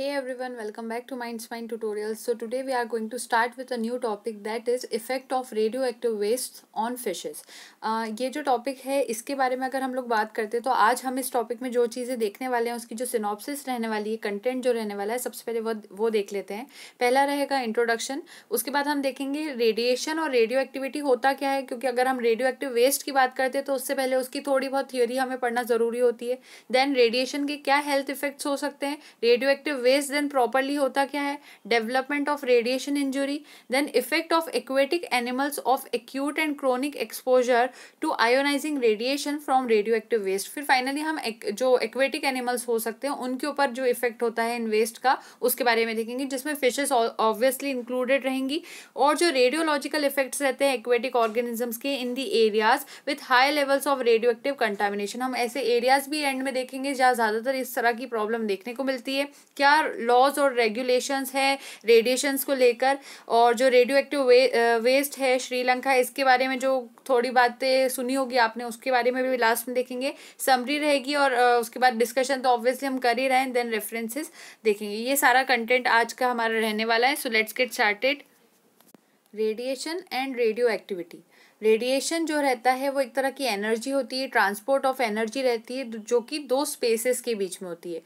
Hey everyone, welcome back to mind tutorials. So today we are going to start with a new topic that is effect of radioactive waste on fishes. Uh, ये जो topic है इसके बारे में अगर हम लोग बात करते हैं तो आज हम इस टॉपिक में जो चीज़ें देखने वाले हैं उसकी जो सिनॉपसिस रहने वाली है कंटेंट जो रहने वाला है सबसे पहले वो वो देख लेते हैं पहला रहेगा इंट्रोडक्शन उसके बाद हम देखेंगे रेडिएशन और रेडियो एक्टिविटी होता क्या है क्योंकि अगर हम रेडियो एक्टिव वेस्ट की बात करते हैं तो उससे पहले उसकी थोड़ी बहुत थियोरी हमें पढ़ना ज़रूरी होती है देन रेडिएशन के क्या हेल्थ इफेक्ट्स हो सकते हैं radio active waste then properly होता क्या है development of radiation injury then effect of aquatic animals of acute and chronic exposure to ionising radiation from radio active waste फिर फाइनली हम एक, जो इक्वेटिक एनिमल्स हो सकते हैं उनके ऊपर जो इफेक्ट होता है इन वेस्ट का उसके बारे में देखेंगे जिसमें फिशेज ऑब्वियसली इंक्लूडेड रहेंगी और जो रेडियोलॉजिकल इफेक्ट्स रहते हैं इक्वेटिक ऑर्गेनिजम्स के in the areas with high levels of radio active contamination हम ऐसे एरियाज भी एंड में देखेंगे जहाँ ज़्यादातर इस तरह की प्रॉब्लम देखने को मिलती है क्या क्या लॉज और रेगुलेशंस है रेडिएशंस को लेकर और जो रेडियो एक्टिव वे, वेस्ट है श्रीलंका इसके बारे में जो थोड़ी बातें सुनी होगी आपने उसके बारे में भी लास्ट में देखेंगे समरी रहेगी और उसके बाद डिस्कशन तो ऑब्वियसली हम कर ही रहे हैं देन रेफरेंसेस देखेंगे ये सारा कंटेंट आज का हमारा रहने वाला है so let's get started radiation and radio activity radiation जो रहता है वो एक तरह की एनर्जी होती है ट्रांसपोर्ट ऑफ एनर्जी रहती है जो कि दो स्पेसेस के बीच में होती है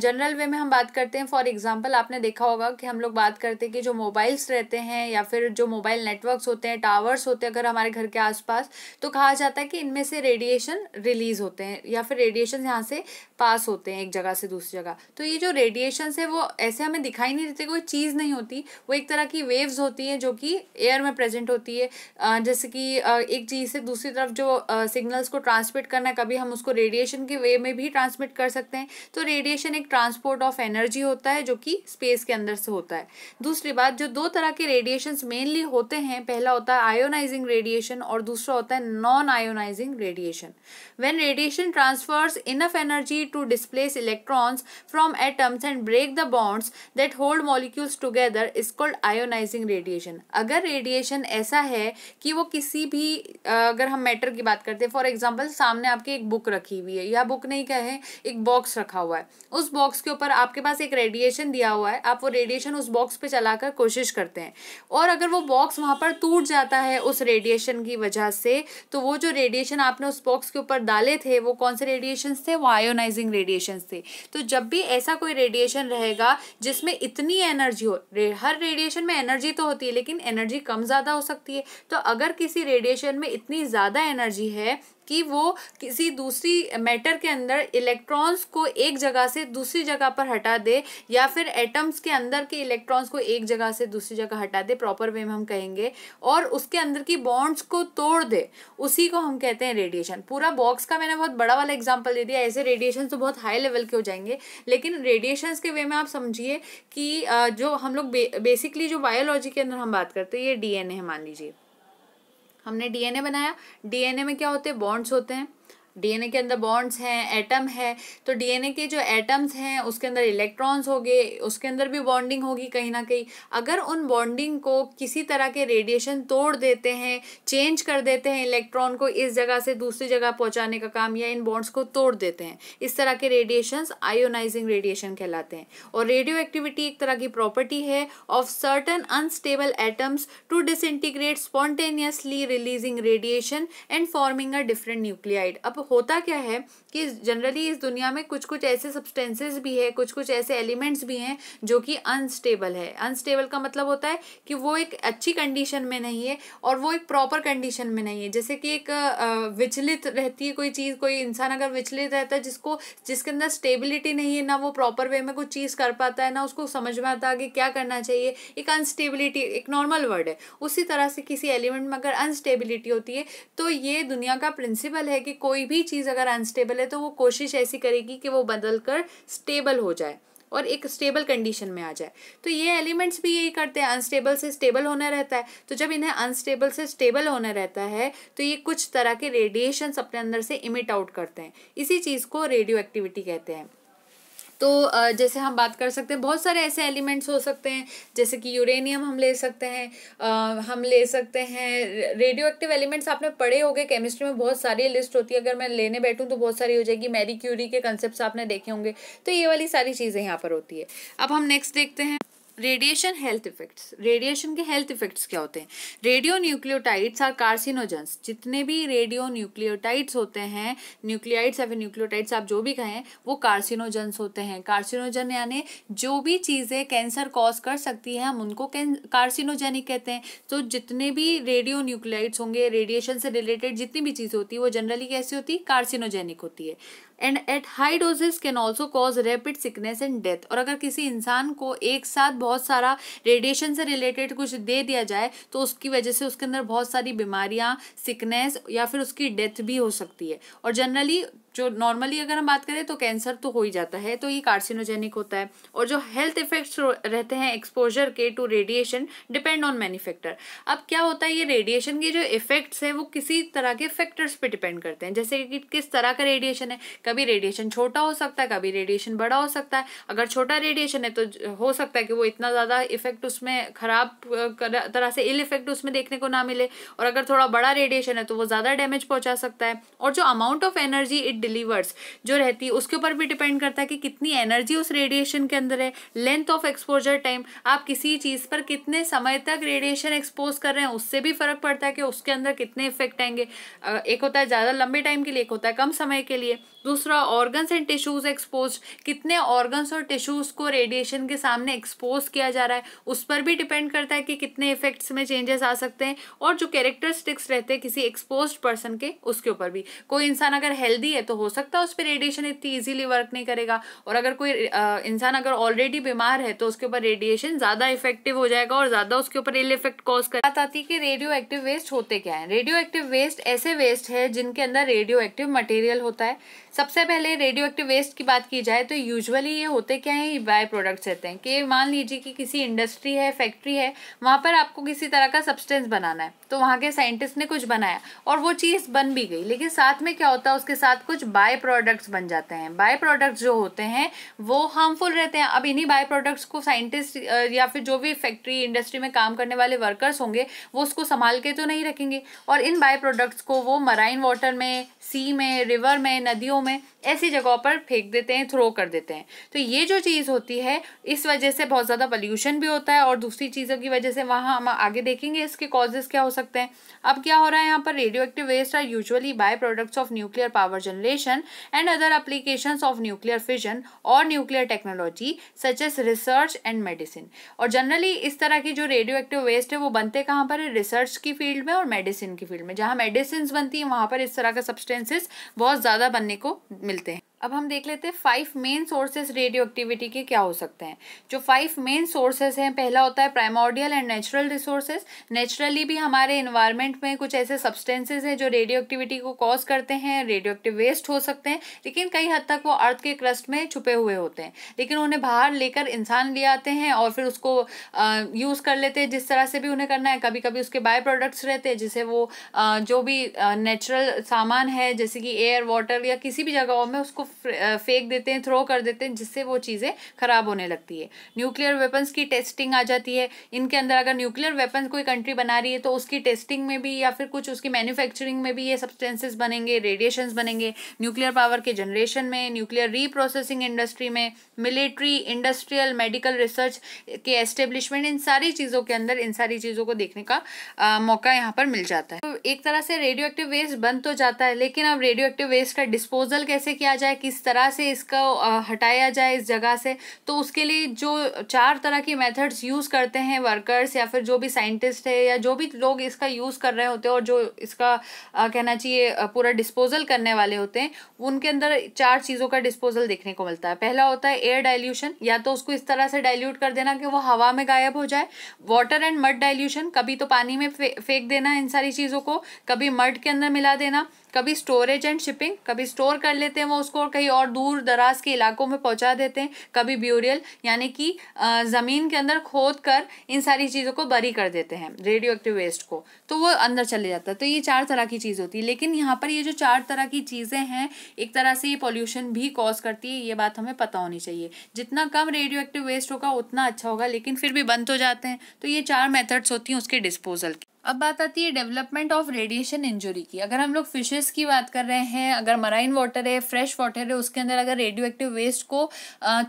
जनरल वे में हम बात करते हैं फॉर एग्जांपल आपने देखा होगा कि हम लोग बात करते हैं कि जो मोबाइल्स रहते हैं या फिर जो मोबाइल नेटवर्क्स होते हैं टावर्स होते हैं अगर हमारे घर के आसपास तो कहा जाता है कि इनमें से रेडिएशन रिलीज होते हैं या फिर रेडिएशन यहाँ से पास होते हैं एक जगह से दूसरी जगह तो ये जो रेडिएशन है वो ऐसे हमें दिखाई नहीं देते कोई चीज़ नहीं होती वो एक तरह की वेव्स होती हैं जो कि एयर में प्रेजेंट होती है जैसे कि एक चीज़ से दूसरी तरफ जो सिग्नल्स को ट्रांसमिट करना है कभी हम उसको रेडिएशन के वे में भी ट्रांसमिट कर सकते हैं तो रेडिएशन एक ट्रांसपोर्ट ऑफ एनर्जी होता है जो कि स्पेस के अंदर से होता है दूसरी बात जो दो तरह के रेडिएशन मेनली होते हैं पहला होता है आयोनाइजिंग रेडिएशन और दूसरा होता है non ionising radiation when radiation transfers enough energy to displace electrons from atoms and break the bonds that hold molecules together is called ionising radiation अगर रेडिएशन ऐसा है कि वो किसी किसी भी अगर हम मैटर की बात करते हैं फॉर एग्जाम्पल सामने आपकी एक बुक रखी हुई है या बुक नहीं कहे एक बॉक्स रखा हुआ है उस बॉक्स के ऊपर आपके पास एक रेडिएशन दिया हुआ है आप वो रेडिएशन उस बॉक्स पे चलाकर कोशिश करते हैं और अगर वो बॉक्स वहाँ पर टूट जाता है उस रेडिएशन की वजह से तो वो जो रेडिएशन आपने उस बॉक्स के ऊपर डाले थे वो कौन से रेडिएशन थे वो आयोनाइजिंग रेडिएशन थे तो जब भी ऐसा कोई रेडिएशन रहेगा जिसमें इतनी एनर्जी हो हर रेडिएशन में एनर्जी तो होती है लेकिन एनर्जी कम ज़्यादा हो सकती है तो अगर किसी सी रेडिएशन में इतनी ज़्यादा एनर्जी है कि वो किसी दूसरी मैटर के अंदर इलेक्ट्रॉन्स को एक जगह से दूसरी जगह पर हटा दे या फिर एटम्स के अंदर के इलेक्ट्रॉन्स को एक जगह से दूसरी जगह हटा दे प्रॉपर वे में हम कहेंगे और उसके अंदर की बॉन्ड्स को तोड़ दे उसी को हम कहते हैं रेडिएशन पूरा बॉक्स का मैंने बहुत बड़ा वाला एग्जाम्पल दे दिया ऐसे रेडिएशन तो बहुत हाई लेवल के हो जाएंगे लेकिन रेडिएशन के वे में आप समझिए कि जो हम लोग बे, बेसिकली जो बायोलॉजी के अंदर हम बात करते हैं ये डी मान लीजिए हमने डीएनए बनाया डीएनए में क्या होते हैं बॉन्ड्स होते हैं डीएनए के अंदर बॉन्ड्स हैं एटम है तो डीएनए के जो एटम्स हैं उसके अंदर इलेक्ट्रॉन्स हो गए उसके अंदर भी बॉन्डिंग होगी कहीं ना कहीं अगर उन बॉन्डिंग को किसी तरह के रेडिएशन तोड़ देते हैं चेंज कर देते हैं इलेक्ट्रॉन को इस जगह से दूसरी जगह पहुंचाने का काम या इन बॉन्ड्स को तोड़ देते हैं इस तरह के रेडिएशंस आयोनाइजिंग रेडिएशन कहलाते हैं और रेडियो एक्टिविटी एक तरह की प्रॉपर्टी है of certain unstable atoms to disintegrate spontaneously releasing radiation and forming a different nuclide अब होता क्या है कि जनरली इस दुनिया में कुछ कुछ ऐसे सब्सटेंसेस भी है कुछ कुछ ऐसे एलिमेंट्स भी हैं जो कि अनस्टेबल है अनस्टेबल का मतलब होता है कि वो एक अच्छी कंडीशन में नहीं है और वो एक प्रॉपर कंडीशन में नहीं है जैसे कि एक विचलित रहती है कोई चीज़ कोई इंसान अगर विचलित रहता है जिसको जिसके अंदर स्टेबिलिटी नहीं है ना वो प्रॉपर वे में कुछ चीज़ कर पाता है ना उसको समझ में आता है कि क्या करना चाहिए एक अनस्टेबिलिटी एक नॉर्मल वर्ड है उसी तरह से किसी एलिमेंट में अगर अनस्टेबिलिटी होती है तो ये दुनिया का प्रिंसिपल है कि कोई भी भी चीज़ अगर अनस्टेबल है तो वो कोशिश ऐसी करेगी कि वो बदल कर स्टेबल हो जाए और एक स्टेबल कंडीशन में आ जाए तो ये एलिमेंट्स भी यही करते हैं अनस्टेबल से स्टेबल होना रहता है तो जब इन्हें अनस्टेबल से स्टेबल होना रहता है तो ये कुछ तरह के रेडिएशंस अपने अंदर से इमिट आउट करते हैं इसी चीज़ को रेडियो एक्टिविटी कहते हैं तो जैसे हम बात कर सकते हैं बहुत सारे ऐसे एलिमेंट्स हो सकते हैं जैसे कि यूरेनियम हम ले सकते हैं हम ले सकते हैं रेडियो एक्टिव एलिमेंट्स आपने पढ़े होंगे केमिस्ट्री में बहुत सारी लिस्ट होती है अगर मैं लेने बैठूँ तो बहुत सारी हो जाएगी मैरी क्यूरी के कंसेप्ट आपने देखे होंगे तो ये वाली सारी चीज़ें यहाँ पर होती है अब हम नेक्स्ट देखते हैं रेडिएशन हेल्थ इफेक्ट्स रेडिएशन के हेल्थ इफेक्ट्स क्या होते हैं रेडियो न्यूक्लियोटाइड्स आर कार्सिनोजेंस जितने भी रेडियो न्यूक्लियोटाइड्स होते हैं न्यूक्लियाइड्स या फिर न्यूक्लियोटाइड्स आप जो भी कहें वो कार्सिनोजेंस होते हैं कार्सिनोजन यानी जो भी चीज़ें कैंसर कॉज कर सकती हैं हम उनको कार्सिनोजेनिक कहते हैं तो जितने भी रेडियो न्यूक्लियाइड्स होंगे रेडिएशन से रिलेटेड जितनी भी चीज़ होती है वो जनरली कैसी होती है कार्सिनोजेनिक होती है and at high doses can also cause rapid sickness and death और अगर किसी इंसान को एक साथ बहुत सारा रेडिएशन से रिलेटेड कुछ दे दिया जाए तो उसकी वजह से उसके अंदर बहुत सारी बीमारियाँ सिकनेस या फिर उसकी डेथ भी हो सकती है और जनरली जो नॉर्मली अगर हम बात करें तो कैंसर तो हो ही जाता है तो ये कार्सिनोजेनिक होता है और जो हेल्थ इफेक्ट्स रहते हैं एक्सपोजर के to radiation depend on manufacturer अब क्या होता है ये रेडिएशन के जो इफेक्ट्स हैं वो किसी तरह के फैक्टर्स पे डिपेंड करते हैं जैसे कि किस तरह का रेडिएशन है कभी रेडिएशन छोटा हो सकता है कभी रेडिएशन बड़ा हो सकता है अगर छोटा रेडिएशन है तो हो सकता है कि वो इतना ज़्यादा इफेक्ट उसमें खराब तरह से इल इफेक्ट उसमें देखने को ना मिले और अगर थोड़ा बड़ा रेडिएशन है तो वो ज़्यादा डैमेज पहुँचा सकता है और जो amount of energy it delivers जो रहती है उसके ऊपर भी डिपेंड करता है कि कितनी एनर्जी उस रेडिएशन के अंदर है लेंथ ऑफ एक्सपोजर टाइम आप किसी चीज़ पर कितने समय तक रेडिएशन एक्सपोज कर रहे हैं उससे भी फर्क पड़ता है कि उसके अंदर कितने इफेक्ट आएंगे एक होता है ज़्यादा लंबे टाइम के लिए एक होता है कम समय के लिए दूसरा ऑर्गन्स एंड टिश्यूज़ एक्सपोज कितने ऑर्गन्स और टिश्यूज़ को रेडिएशन के सामने एक्सपोज किया जा रहा है उस पर भी डिपेंड करता है कि कितने इफेक्ट्स में चेंजेस आ सकते हैं और जो कैरेक्टरिस्टिक्स रहते हैं किसी एक्सपोज पर्सन के उसके ऊपर भी कोई इंसान अगर हेल्दी है तो हो सकता है उस पर रेडिएशन इतनी ईजिली वर्क नहीं करेगा और अगर कोई इंसान अगर ऑलरेडी बीमार है तो उसके ऊपर रेडिएशन ज़्यादा इफेक्टिव हो जाएगा और ज़्यादा उसके ऊपर इल इफेक्ट कॉज कर बात आती है कि रेडियो एक्टिव वेस्ट होते क्या है रेडियो एक्टिव वेस्ट ऐसे वेस्ट है जिनके अंदर रेडियो एक्टिव मटेरियल होता है सबसे पहले रेडियो एक्टिव वेस्ट की बात की जाए तो यूजुअली ये होते क्या है बाय प्रोडक्ट्स रहते हैं कि मान लीजिए कि किसी इंडस्ट्री है फैक्ट्री है वहाँ पर आपको किसी तरह का सब्सटेंस बनाना है तो वहाँ के साइंटिस्ट ने कुछ बनाया और वो चीज़ बन भी गई लेकिन साथ में क्या होता है उसके साथ कुछ बाय प्रोडक्ट्स बन जाते हैं बाय प्रोडक्ट्स जो होते हैं वो हार्मफुल रहते हैं अब इन्हीं बाय प्रोडक्ट्स को साइंटिस्ट या फिर जो भी फैक्ट्री इंडस्ट्री में काम करने वाले वर्कर्स होंगे वो उसको संभाल के तो नहीं रखेंगे और इन बाय प्रोडक्ट्स को वो मराइन वाटर में सी में रिवर में नदियों में ऐसी जगहों पर फेंक देते हैं थ्रो कर देते हैं तो ये जो चीज़ होती है इस वजह से बहुत ज़्यादा पॉल्यूशन भी होता है और दूसरी चीज़ों की वजह से वहाँ हम आगे देखेंगे इसके कॉजेज़ क्या हो सकते हैं अब क्या हो रहा है यहाँ पर radio active waste are usually by products of nuclear power generation and other application of nuclear fission और nuclear technology such as research and medicine और जनरली इस तरह की जो रेडियो एक्टिव वेस्ट है वो बनते कहाँ पर है रिसर्च की फील्ड में और मेडिसिन की फील्ड में जहाँ मेडिसिन बनती हैं वहाँ पर इस तरह का सब्सटेंसेस बहुत ज़्यादा बनने को मिलते हैं अब हम देख लेते हैं five main sources radio activity के क्या हो सकते हैं जो फाइव मेन सोर्सेज हैं पहला होता है primordial and natural resources naturally भी हमारे इन्वायरमेंट में कुछ ऐसे सब्सटेंसेज हैं जो रेडियो एक्टिविटी को कॉज करते हैं रेडियो एक्टिव वेस्ट हो सकते हैं लेकिन कई हद तक वो अर्थ के क्रस्ट में छुपे हुए होते हैं लेकिन उन्हें बाहर लेकर इंसान ले आते हैं और फिर उसको यूज़ कर लेते हैं जिस तरह से भी उन्हें करना है कभी कभी उसके बाय प्रोडक्ट्स रहते हैं जिसे वो जो भी नेचुरल सामान है जैसे कि एयर वाटर या किसी भी जगहों में उसको फेंक uh, देते हैं थ्रो कर देते हैं जिससे वो चीज़ें ख़राब होने लगती है न्यूक्लियर वेपन्स की टेस्टिंग आ जाती है इनके अंदर अगर न्यूक्लियर वेपन्स कोई कंट्री बना रही है तो उसकी टेस्टिंग में भी या फिर कुछ उसकी मैन्युफैक्चरिंग में भी ये सब्सटेंसेस बनेंगे रेडिएशन बनेंगे न्यूक्लियर पावर के जनरेशन में न्यूक्लियर रीप्रोसेसिंग इंडस्ट्री में मिलिट्री इंडस्ट्रियल मेडिकल रिसर्च के एस्टेब्लिशमेंट इन सारी चीज़ों के अंदर इन सारी चीज़ों को देखने का आ, uh, मौका यहाँ पर मिल जाता है तो एक तरह से रेडियो एक्टिव वेस्ट बन तो जाता है लेकिन अब रेडियो एक्टिव वेस्ट का डिस्पोजल कैसे किया जाए किस तरह से इसको हटाया जाए इस जगह से तो उसके लिए जो चार तरह की मेथड्स यूज़ करते हैं वर्कर्स या फिर जो भी साइंटिस्ट है या जो भी लोग इसका यूज़ कर रहे होते हैं और जो इसका आ, कहना चाहिए पूरा डिस्पोजल करने वाले होते हैं उनके अंदर चार चीज़ों का डिस्पोजल देखने को मिलता है पहला होता है एयर डायल्यूशन या तो उसको इस तरह से डायल्यूट कर देना कि वो हवा में गायब हो जाए वाटर एंड मड डायल्यूशन कभी तो पानी में फेंक देना इन सारी चीज़ों को कभी मड के अंदर मिला देना कभी स्टोरेज एंड शिपिंग कभी स्टोर कर लेते हैं वो उसको और कहीं और दूर दराज के इलाकों में पहुंचा देते हैं कभी ब्यूरियल यानी कि ज़मीन के अंदर खोद कर इन सारी चीज़ों को बरी कर देते हैं रेडियो एक्टिव वेस्ट को तो वो अंदर चले जाता है तो ये चार तरह की चीज़ होती है लेकिन यहाँ पर ये जो चार तरह की चीज़ें हैं एक तरह से ये पॉल्यूशन भी कॉज करती है ये बात हमें पता होनी चाहिए जितना कम रेडियो एक्टिव वेस्ट होगा उतना अच्छा होगा लेकिन फिर भी बंद हो जाते हैं तो ये चार मेथड्स होती हैं उसके डिस्पोजल की अब बात आती है डेवलपमेंट ऑफ रेडिएशन इंजरी की अगर हम लोग फिशेस की बात कर रहे हैं अगर मराइन वाटर है फ्रेश वाटर है उसके अंदर अगर रेडियो एक्टिव वेस्ट को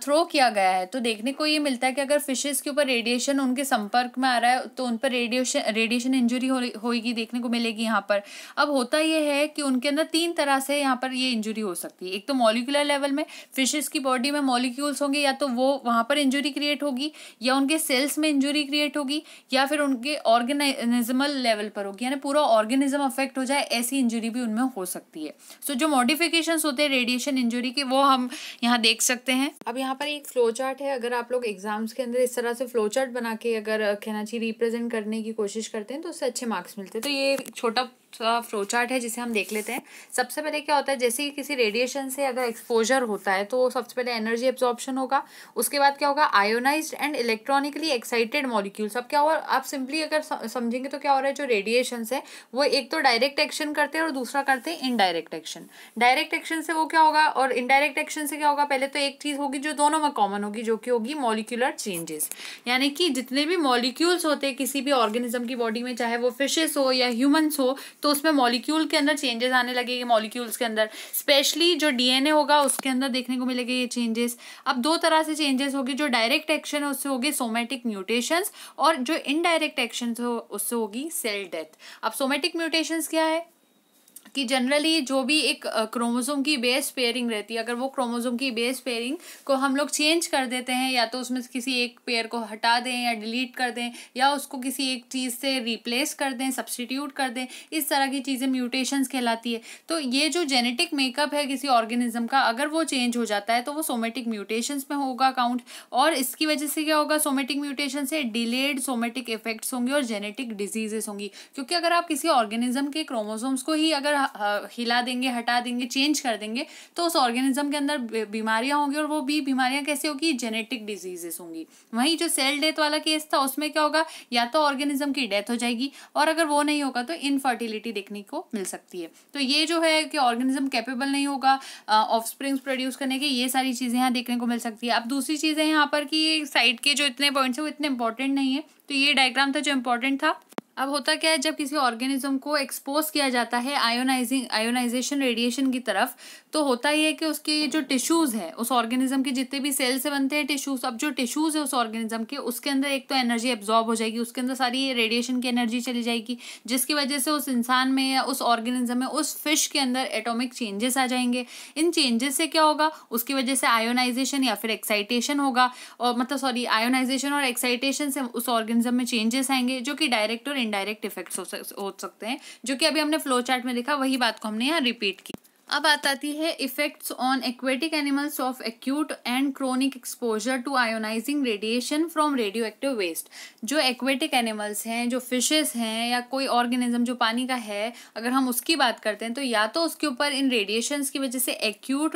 थ्रो किया गया है तो देखने को ये मिलता है कि अगर फिशेस के ऊपर रेडिएशन उनके संपर्क में आ रहा है तो उन पर रेडिएशन रेडिएशन इंजुरी होगी देखने को मिलेगी यहाँ पर अब होता यह है कि उनके अंदर तीन तरह से यहाँ पर ये इंजुरी हो सकती है एक तो मॉलिकुलर लेवल में फिशेज की बॉडी में मॉलिक्यूल्स होंगे या तो वो वहाँ पर इंजुरी क्रिएट होगी या उनके सेल्स में इंजुरी क्रिएट होगी या फिर उनके ऑर्गेनाइजमल नॉर्मल लेवल पर होगी यानी पूरा ऑर्गेनिज्म अफेक्ट हो जाए ऐसी इंजरी भी उनमें हो सकती है सो so, जो मॉडिफिकेशन होते हैं रेडिएशन इंजरी के वो हम यहाँ देख सकते हैं अब यहाँ पर एक फ्लो चार्ट है अगर आप लोग एग्जाम्स के अंदर इस तरह से फ्लो चार्ट बना के अगर कहना चाहिए रिप्रेजेंट करने की कोशिश करते हैं तो उससे अच्छे मार्क्स मिलते हैं तो ये छोटा फ्लो चार्ट है जिसे हम देख लेते हैं सबसे पहले क्या होता है जैसे कि किसी रेडिएशन से अगर एक्सपोजर होता है तो सबसे पहले एनर्जी एब्जॉर्प्शन होगा उसके बाद क्या होगा ionise and electronically excited molecules अब क्या होगा आप सिंपली अगर समझेंगे तो क्या हो रहा है जो रेडिएशन है वो एक तो डायरेक्ट एक्शन करते हैं और दूसरा करते हैं इनडायरेक्ट एक्शन डायरेक्ट एक्शन से वो क्या होगा और इनडायरेक्ट एक्शन से क्या होगा पहले तो एक चीज़ होगी जो दोनों में कॉमन होगी जो कि होगी मॉलिक्यूलर चेंजेस यानी कि जितने भी मॉलिक्यूल्स होते हैं किसी भी ऑर्गेनिज्म की बॉडी में चाहे वो फिशेस हो या ह्यूमन्स हो तो उसमें मॉलिक्यूल के अंदर चेंजेस आने लगेंगे मॉलिक्यूल्स के अंदर स्पेशली जो डीएनए होगा उसके अंदर देखने को मिलेंगे ये चेंजेस अब दो तरह से चेंजेस होगी जो डायरेक्ट एक्शन है उससे होगी सोमेटिक म्यूटेशंस और जो इनडायरेक्ट एक्शन उससे होगी सेल डेथ अब सोमेटिक म्यूटेशंस क्या है कि जनरली जो भी एक क्रोमोसोम की बेस पेयरिंग रहती है अगर वो क्रोमोसोम की बेस पेयरिंग को हम लोग चेंज कर देते हैं या तो उसमें किसी एक पेयर को हटा दें या डिलीट कर दें या उसको किसी एक चीज़ से रिप्लेस कर दें सब्सटीट्यूट कर दें इस तरह की चीज़ें म्यूटेशंस कहलाती है तो ये जो जेनेटिक मेकअप है किसी ऑर्गेनिज्म का अगर वो चेंज हो जाता है तो वो सोमेटिक म्यूटेशंस में होगा काउंट और इसकी वजह से क्या होगा सोमेटिक म्यूटेशन से डिलेड सोमेटिक इफेक्ट्स होंगे और जेनेटिक डिजीजेस होंगी क्योंकि अगर आप किसी ऑर्गेनिज्म के क्रोमोसोम्स को ही अगर हिला देंगे हटा देंगे चेंज कर देंगे तो उस ऑर्गेनिज्म के अंदर बीमारियां होंगी और वो भी बीमारियां कैसे होगी जेनेटिक डिजीजेस होंगी वहीं जो सेल डेथ वाला केस था उसमें क्या होगा या तो ऑर्गेनिज्म की डेथ हो जाएगी और अगर वो नहीं होगा तो इनफर्टिलिटी देखने को मिल सकती है तो ये जो है कि ऑर्गेनिज्म कैपेबल नहीं होगा ऑफ प्रोड्यूस करने के ये सारी चीज़ें यहाँ देखने को मिल सकती है अब दूसरी चीज़ें यहाँ पर कि साइड के जो इतने पॉइंट्स हैं वो इतने इंपॉर्टेंट नहीं है तो ये डायग्राम था जो इंपॉर्टेंट था अब होता क्या है जब किसी ऑर्गेनिज्म को एक्सपोज किया जाता है आयोनाइजिंग आयोनाइजेशन रेडिएशन की तरफ तो होता ही है कि उसके जो टिश्यूज़ है उस ऑर्गेनिज्म के जितने भी सेल्स से बनते हैं टिश्यूज़ अब जो टिश्यूज़ है उस ऑर्गेनिज्म के उसके अंदर एक तो एनर्जी एब्जॉर्ब हो जाएगी उसके अंदर सारी रेडिएशन की एनर्जी चली जाएगी जिसकी वजह से उस इंसान में या उस ऑर्गेनिज्म में उस फिश के अंदर एटोमिक चेंजेस आ जाएंगे इन चेंजेस से क्या होगा उसकी वजह से आयोनाइजेशन या फिर एक्साइटेशन होगा और मतलब सॉरी आयोनाइजेशन और एक्साइटेशन से उस ऑर्गेनिज्म में चेंजेस आएंगे जो कि डायरेक्ट और इनडायरेक्ट इफेक्ट्स हो, सकते हैं जो कि अभी हमने फ्लो चार्ट में देखा वही बात को हमने यहाँ रिपीट की अब आताती है effects on aquatic animals of acute and chronic exposure to ionising radiation from radio active waste जो एक्वेटिक एनिमल्स हैं जो फिशेस हैं या कोई ऑर्गेनिज्म जो पानी का है अगर हम उसकी बात करते हैं तो या तो उसके ऊपर इन रेडिएशंस की वजह से एक्यूट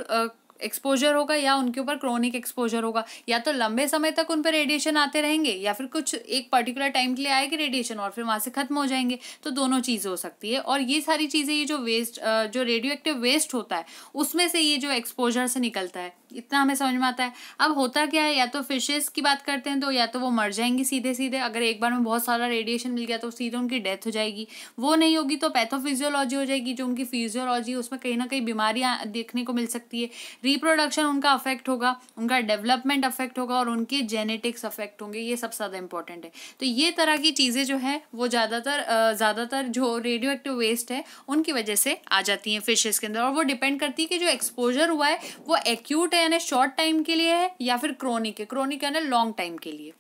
एक्सपोजर होगा या उनके ऊपर क्रोनिक एक्सपोजर होगा या तो लंबे समय तक उन पर रेडिएशन आते रहेंगे या फिर कुछ एक पर्टिकुलर टाइम के लिए आएगी रेडिएशन और फिर वहाँ से ख़त्म हो जाएंगे तो दोनों चीज़ हो सकती है और ये सारी चीज़ें ये जो वेस्ट जो रेडियो एक्टिव वेस्ट होता है उसमें से ये जो एक्सपोजर से निकलता है इतना हमें समझ में आता है अब होता क्या है या तो फिशेस की बात करते हैं तो या तो वो मर जाएंगी सीधे सीधे अगर एक बार में बहुत सारा रेडिएशन मिल गया तो सीधे उनकी डेथ हो जाएगी वो नहीं होगी तो पैथोफिजियोलॉजी हो जाएगी जो उनकी फिजियोलॉजी उसमें कहीं ना कहीं बीमारियाँ देखने को मिल सकती है रिप्रोडक्शन उनका अफेक्ट होगा उनका डेवलपमेंट अफेक्ट होगा और उनके जेनेटिक्स अफेक्ट होंगे ये सबसे ज़्यादा इंपॉर्टेंट है तो ये तरह की चीज़ें जो है वो ज़्यादातर ज़्यादातर जो रेडियो एक्टिव वेस्ट है उनकी वजह से आ जाती हैं फिशेज़ के अंदर और वो डिपेंड करती है कि जो एक्सपोजर हुआ है वो एक्यूट है यानी शॉर्ट टाइम के लिए है या फिर क्रोनिक है क्रोनिक यानी लॉन्ग टाइम के लिए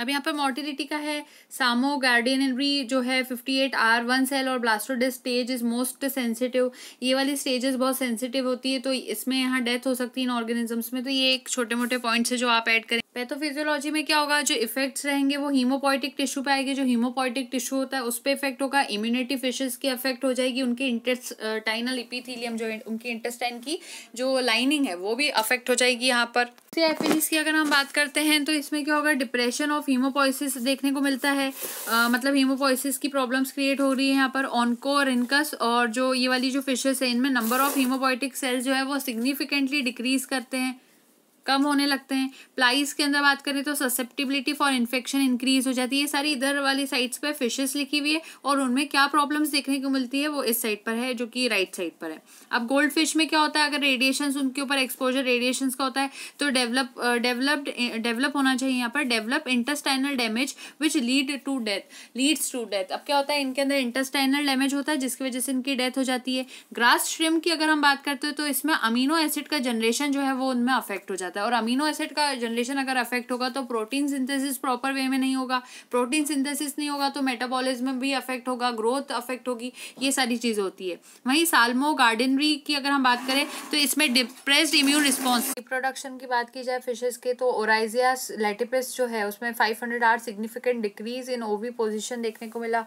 अब यहाँ पर मोर्टिलिटी का है सामो गार्डियनरी जो है fifty eight R one cell और blastodisc stage is most sensitive ये वाली स्टेजेस बहुत सेंसिटिव होती है तो इसमें यहाँ डेथ हो सकती है इन ऑर्गेनिजम्स में तो ये एक छोटे मोटे पॉइंट्स है जो आप ऐड करें पैथोफिजियोलॉजी तो में क्या होगा जो इफेक्ट्स रहेंगे वो हीमोपोइटिक टिश्यू पे आएंगे जो हीमोपोइटिक टिश्यू होता है उस पर इफेक्ट होगा इम्यूनिटी फिशेस की अफेक्ट हो जाएगी उनके इंटेस्टाइनल इपीथीलियम जो उनकी इंटेस्टाइन की जो लाइनिंग है वो भी अफेक्ट हो जाएगी यहाँ पर एफिनिस की अगर हम बात करते हैं तो इसमें क्या होगा डिप्रेशन ऑफ हीमोपोइसिस देखने को मिलता है आ, मतलब हीमोपोइसिस की प्रॉब्लम्स क्रिएट हो रही है यहाँ पर ऑनको और इनकस और जो ये वाली जो फिशेस है इनमें नंबर ऑफ हीमोपोइटिक सेल्स जो है वो सिग्निफिकेंटली डिक्रीज करते हैं कम होने लगते हैं प्लाइज के अंदर बात करें तो ससेप्टिबिलिटी फॉर इन्फेक्शन इंक्रीज हो जाती है सारी इधर वाली साइड्स पर फिशेस लिखी हुई है और उनमें क्या प्रॉब्लम्स देखने को मिलती है वो इस साइड पर है जो कि राइट साइड पर है अब गोल्ड फिश में क्या होता है अगर रेडिएशन उनके ऊपर एक्सपोजर रेडिएशन का होता है तो डेवलप डेवलप्ड डेवलप होना चाहिए यहाँ पर develop intestinal damage which lead to death leads to death अब क्या होता है इनके अंदर इंटस्टाइनल डैमेज होता है जिसकी वजह से इनकी डेथ हो जाती है ग्रास श्रिम की अगर हम बात करते हैं तो इसमें अमीनो एसिड का जनरेशन जो है वो उनमें अफेक्ट हो जाता है जाता है और अमीनो एसिड का जनरेशन अगर अफेक्ट होगा तो प्रोटीन सिंथेसिस प्रॉपर वे में नहीं होगा प्रोटीन सिंथेसिस नहीं होगा तो मेटाबॉलिज्म भी अफेक्ट होगा ग्रोथ अफेक्ट होगी ये सारी चीज़ होती है वहीं साल्मो गार्डनरी की अगर हम बात करें तो इसमें डिप्रेस्ड इम्यून रिस्पॉन्स रिप्रोडक्शन की बात की जाए फिशेज के तो ओराइजिया लेटिपिस जो है उसमें five hundred R significant decrease in oviposition देखने को मिला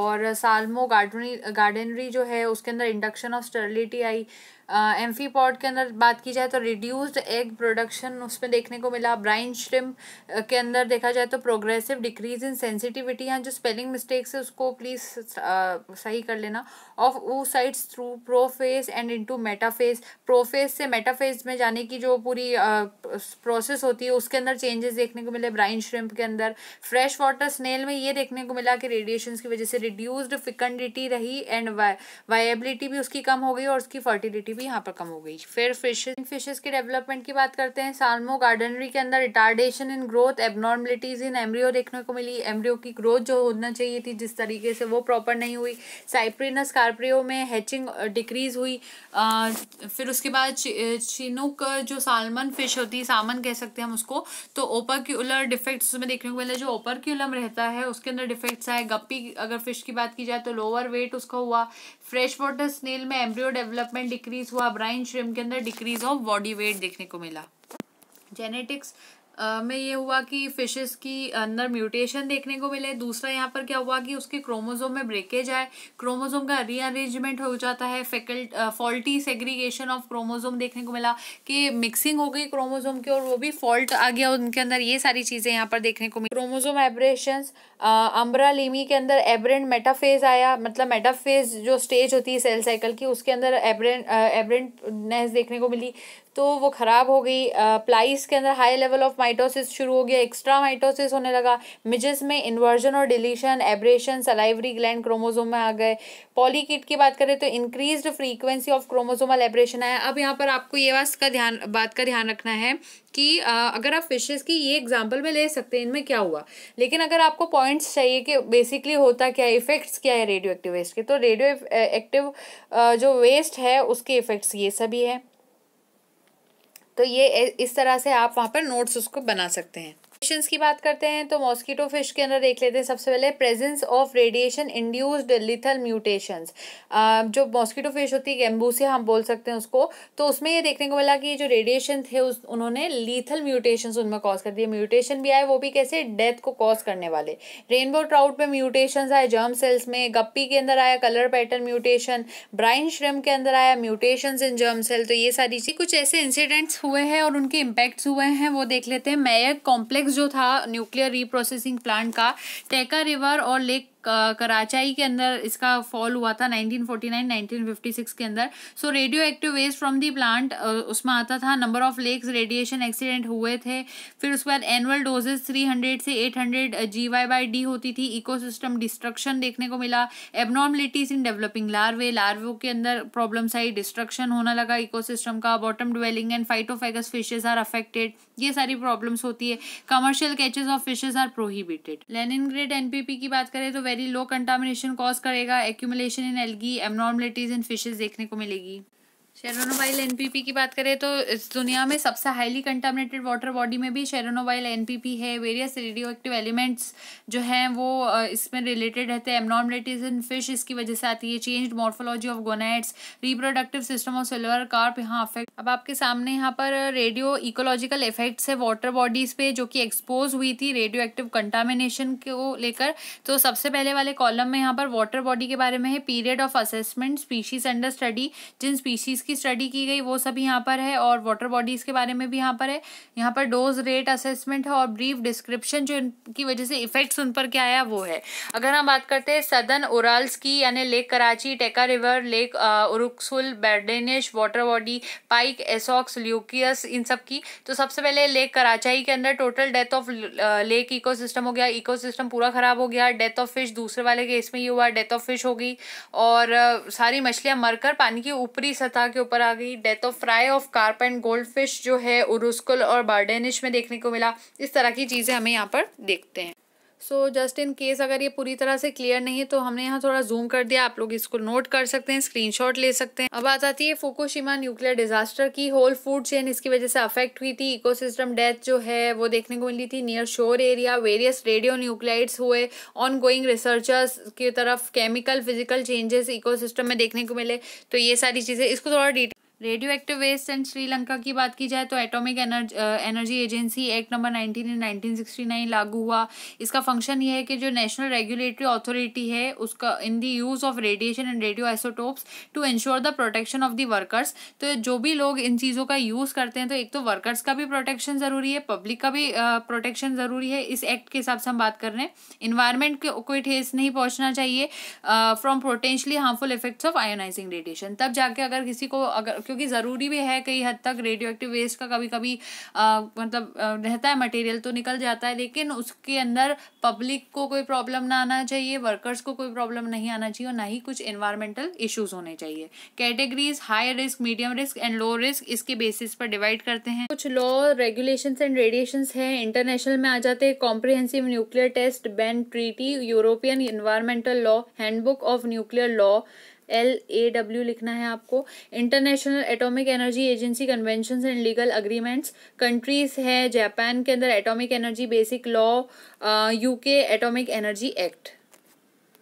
और साल्मो गार्डनरी गार्डनरी जो है उसके अंदर इंडक्शन ऑफ स्टर्लिटी आई एम फी पॉड के अंदर बात की जाए तो रिड्यूस्ड एग प्रोडक्शन उसमें देखने को मिला ब्राइन श्रिम के अंदर देखा जाए तो प्रोग्रेसिव डिक्रीज इन सेंसिटिविटी यहाँ जो स्पेलिंग मिस्टेक्स है उसको प्लीज़ सही कर लेना ऑफ वो sides through prophase and into metaphase prophase से मेटाफेस में जाने की जो पूरी प्रोसेस होती है उसके अंदर चेंजेस देखने को मिले ब्राइन श्रिम्प के अंदर फ्रेश वाटर स्नेल में ये देखने को मिला कि रेडिएशन की वजह से रिड्यूज फिकंडिटी रही एंड वायबिलिटी भी उसकी कम हो गई और उसकी फर्टिलिटी क्वांटिटी भी यहाँ पर कम हो गई फिर फिशेज फिशेज की डेवलपमेंट की बात करते हैं सालमो गार्डनरी के अंदर retardation in growth abnormalities in embryo देखने को मिली एम्ब्रियो की ग्रोथ जो होना चाहिए थी जिस तरीके से वो प्रॉपर नहीं हुई साइप्रिनस कार्प्रियो में हैचिंग डिक्रीज हुई आ, फिर उसके बाद चिनुक जो सालमन फिश होती है सामन कह सकते हैं हम उसको तो ओपरक्यूलर डिफेक्ट्स उसमें देखने को मिले जो ओपरक्यूलम रहता है उसके अंदर डिफेक्ट्स आए गप्पी अगर फिश की बात की जाए तो लोअर वेट उसका हुआ फ्रेश वाटर स्नेल में एम्ब्रियो डेवलपमेंट डिक्रीज डिक्रीज हुआ ब्राइन श्रिम के अंदर डिक्रीज ऑफ बॉडी वेट देखने को मिला जेनेटिक्स में ये हुआ कि फिशेस की अंदर म्यूटेशन देखने को मिले दूसरा यहाँ पर क्या हुआ कि उसके क्रोमोजोम में ब्रेकेज आए क्रोमोजोम का रीअरेंजमेंट हो जाता है फेकल्ट फॉल्टी सेग्रीगेशन ऑफ क्रोमोजोम देखने को मिला कि मिक्सिंग हो गई क्रोमोजोम की और वो भी फॉल्ट आ गया उनके अंदर ये सारी चीज़ें यहाँ पर देखने को मिली क्रोमोजोम एब्रेशन अम्बरा लिमी के अंदर एब्रेंट मेटाफेज आया मतलब मेटाफेज जो स्टेज होती है सेल साइकिल की उसके अंदर एब्रेंट एब्रेंटनेस देखने को मिली तो वो ख़राब हो गई प्लाइस के अंदर हाई लेवल ऑफ माइटोसिस शुरू हो गया एक्स्ट्रा माइटोसिस होने लगा मिजेस में इन्वर्जन और deletion aberration salivary gland chromosome में आ गए पॉलीकिट की बात करें तो increase frequency of chromosomal aberration आया अब यहाँ पर आपको ये बात का ध्यान बात का ध्यान रखना है कि अगर आप फिशेस की ये एग्जांपल में ले सकते हैं इनमें क्या हुआ लेकिन अगर आपको पॉइंट्स चाहिए कि बेसिकली होता क्या है इफेक्ट्स क्या है रेडियो एक्टिव वेस्ट के तो रेडियो एक्टिव जो वेस्ट है उसके इफेक्ट्स ये सभी है तो ये इस तरह से आप वहाँ पर नोट्स उसको बना सकते हैं क्वेश्चंस की बात करते हैं तो मॉस्किटो फिश के अंदर देख लेते हैं सबसे पहले presence of radiation induced lethal mutation जो मॉस्किटो फिश होती है गैम्बूसिया हम बोल सकते हैं उसको तो उसमें ये देखने को मिला कि ये जो रेडिएशन थे उस उन्होंने लीथल म्यूटेशन उनमें कॉज कर दिए म्यूटेशन भी आए वो भी कैसे डेथ को कॉज करने वाले रेनबो ट्राउट में म्यूटेशन आए जर्म सेल्स में गप्पी के अंदर आया कलर पैटर्न म्यूटेशन ब्राइन श्रम के अंदर आया म्यूटेशन इन जर्म सेल तो ये सारी चीज़ कुछ ऐसे इंसिडेंट्स हुए हैं और उनके इम्पैक्ट्स हुए हैं वो देख लेते हैं मैयर कॉम्प्लेक्स जो था न्यूक्लियर रीप्रोसेसिंग प्लांट का टेका रिवर और लेक कराचाई के अंदर इसका फॉल हुआ था 1949 1956 के अंदर so radio active waste from the plant उसमें आता था number of lakes radiation accident हुए थे फिर उसके बाद एनुअल डोजेस 300 से 800 hundred G Y by D होती थी इकोसिस्टम डिस्ट्रक्शन देखने को मिला एबनॉर्मलिटीज इन डेवलपिंग लार्वे लार्वे के अंदर प्रॉब्लम्स आई डिस्ट्रक्शन होना लगा इको का bottom dwelling and phytophagous fishes are affected ये सारी प्रॉब्लम्स होती है commercial catches of fishes are prohibited Leningrad NPP की बात करें तो वेरी लो कंटामिनेशन कॉज करेगा accumulation in algae abnormalities in fishes देखने को मिलेगी शेरोनोबाइल एनपीपी की बात करें तो इस दुनिया में सबसे हाईली कंटामिनेटेड वाटर बॉडी में भी शेरोनोबाइल एनपीपी है वेरियस रेडियो एक्टिव एलिमेंट्स जो हैं वो इसमें रिलेटेड रहते हैं एमनॉर्मलिटीज इन फिश इसकी वजह से आती है change morphology of gonads reproductive system of silver carp यहाँ अफेक्ट अब आपके सामने यहाँ पर रेडियो इकोलॉजिकल इफेक्ट्स है वाटर बॉडीज़ पे जो कि एक्सपोज हुई थी रेडियो एक्टिव कंटामिनेशन को लेकर तो सबसे पहले वाले कॉलम में यहाँ पर वाटर बॉडी के बारे में है period of assessment species under study जिन स्पीशीज़ की की स्टडी की गई वो सब यहाँ पर है और वाटर बॉडीज़ के बारे में भी यहाँ पर है यहाँ पर डोज रेट असेसमेंट है और ब्रीफ डिस्क्रिप्शन जो इनकी वजह से इफेक्ट्स उन पर क्या आया वो है अगर हम बात करते हैं सदन ओराल्स की यानी lake Karachay Techa river lake Uruskul बैडेनिश water body pike Esox lucius इन सब की तो सबसे पहले लेक कराचाई के अंदर total death of lake eco हो गया इको पूरा ख़राब हो गया डेथ ऑफ फिश दूसरे वाले केस में ये हुआ डेथ ऑफ फिश हो गई और सारी मछलियाँ मरकर पानी की ऊपरी सतह के ऊपर आ गई death of fry of carp and gold fish जो है उरुस्कुल और बार्डेनिश में देखने को मिला इस तरह की चीज़ें हमें यहाँ पर देखते हैं सो जस्ट इन केस अगर ये पूरी तरह से क्लियर नहीं है तो हमने यहाँ थोड़ा जूम कर दिया आप लोग इसको नोट कर सकते हैं स्क्रीनशॉट ले सकते हैं अब आ जाती है फोकोशिमा न्यूक्लियर डिजास्टर की होल फूड चेन इसकी वजह से अफेक्ट हुई थी इकोसिस्टम डेथ जो है वो देखने को मिली थी near shore area various radionuclides हुए ऑन गोइंग रिसर्चर्स की तरफ केमिकल फिजिकल चेंजेस सिस्टम में देखने को मिले तो ये सारी चीज़ें इसको थोड़ा detail radio active waste and Sri Lanka की बात की जाए तो atomic energy energy agency act number nineteen in nine लागू हुआ इसका फंक्शन ये है कि जो नेशनल रेगुलेटरी अथॉरिटी है उसका in the use of radiation and radioisotopes to ensure the protection of the workers तो जो भी लोग इन चीज़ों का यूज़ करते हैं तो एक तो वर्कर्स का भी प्रोटेक्शन ज़रूरी है पब्लिक का भी प्रोटेक्शन uh, ज़रूरी है इस एक्ट के हिसाब से हम बात कर रहे हैं इन्वायरमेंट कोई ठेस नहीं पहुँचना चाहिए from potentially harmful effects of ionising radiation तब जाके अगर किसी को अगर क्योंकि ज़रूरी भी है कई हद तक रेडियो एक्टिव वेस्ट का कभी कभी आ, मतलब रहता है मटेरियल तो निकल जाता है लेकिन उसके अंदर पब्लिक को कोई प्रॉब्लम ना आना चाहिए वर्कर्स को कोई प्रॉब्लम नहीं आना चाहिए और ना ही कुछ इन्वायरमेंटल इशूज होने चाहिए categories high risk medium risk and low risk इसके बेसिस पर डिवाइड करते हैं कुछ लॉ रेगुलेशन एंड रेडिएशन है इंटरनेशनल में आ जाते हैं comprehensive nuclear test ban treaty European environmental law handbook of nuclear law L A W लिखना है आपको international atomic energy agency convention and legal agreements countries है जापान के अंदर atomic energy basic law UK atomic energy act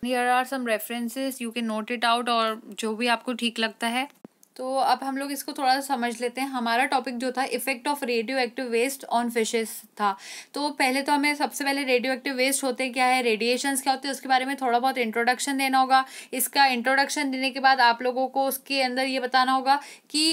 here are some references you can note it out और जो भी आपको ठीक लगता है तो अब हम लोग इसको थोड़ा सा समझ लेते हैं हमारा टॉपिक जो था effect of radio active waste on fishes था तो पहले तो हमें सबसे पहले रेडियो एक्टिव वेस्ट होते क्या है रेडिएशन क्या होते हैं उसके बारे में थोड़ा बहुत इंट्रोडक्शन देना होगा इसका इंट्रोडक्शन देने के बाद आप लोगों को उसके अंदर ये बताना होगा कि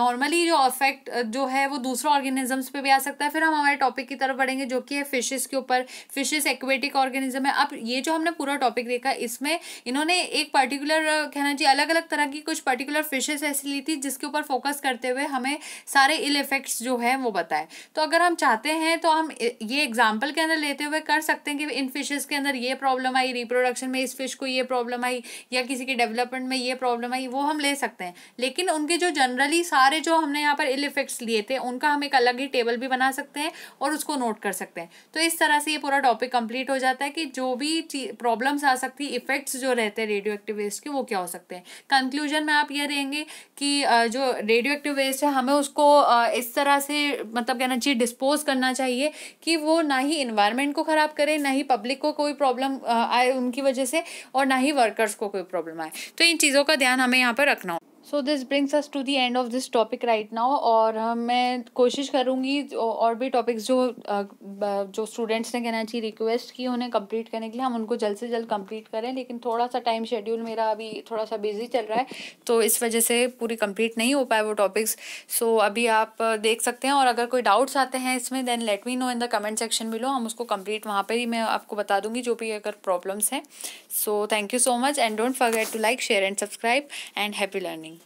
नॉर्मली जो अफेक्ट जो है वो दूसरा ऑर्गेनिजम्स पर भी आ सकता है फिर हम हमारे टॉपिक की तरफ बढ़ेंगे जो कि है फिशेज़ के ऊपर फिशेज़ एक्वेटिक ऑर्गेनिज्म है अब ये जो हमने पूरा टॉपिक देखा इसमें इन्होंने एक पर्टिकुलर कहना चाहिए अलग अलग तरह की कुछ पर्टिकुलर फिशेस है ली थी जिसके ऊपर फोकस करते हुए हमें सारे इल इफ़ेक्ट्स जो है वो बताए तो अगर हम चाहते हैं तो हम ये एग्जाम्पल के अंदर लेते हुए कर सकते हैं कि इन फिशेज़ के अंदर ये प्रॉब्लम आई रिप्रोडक्शन में इस फिश को ये प्रॉब्लम आई या किसी के डेवलपमेंट में ये प्रॉब्लम आई वो हम ले सकते हैं लेकिन उनके जो जनरली सारे जो हमने यहाँ पर इल इफ़ेक्ट्स लिए थे उनका हम एक अलग ही टेबल भी बना सकते हैं और उसको नोट कर सकते हैं तो इस तरह से ये पूरा टॉपिक कंप्लीट हो जाता है कि जो भी प्रॉब्लम्स आ सकती है इफ़ेक्ट्स जो रहते हैं रेडियो एक्टिव वेस्ट के वो क्या हो सकते हैं कंक्लूजन में आप ये रहेंगे कि जो रेडियो एक्टिव वेस्ट है हमें उसको इस तरह से मतलब कहना चाहिए डिस्पोज करना चाहिए कि वो ना ही इन्वायरमेंट को ख़राब करे ना ही पब्लिक को कोई प्रॉब्लम आए उनकी वजह से और ना ही वर्कर्स को कोई प्रॉब्लम आए तो इन चीज़ों का ध्यान हमें यहाँ पर रखना हो so this brings us to the end of this topic right now और मैं कोशिश करूँगी और भी टॉपिक्स जो जो स्टूडेंट्स ने कहना चाहिए रिक्वेस्ट की उन्हें कंप्लीट करने के लिए हम उनको जल्द से जल्द कंप्लीट करें लेकिन थोड़ा सा टाइम शेड्यूल मेरा अभी थोड़ा सा बिजी चल रहा है तो इस वजह से पूरी कंप्लीट नहीं हो पाए वो टॉपिक्स सो so, अभी आप देख सकते हैं और अगर कोई डाउट्स आते हैं इसमें then let me know in the comment section लो हम उसको कम्प्लीट वहाँ पर ही मैं आपको बता दूँगी जो भी अगर प्रॉब्लम्स हैं so thank you so much and don't forget to like share and subscribe and happy learning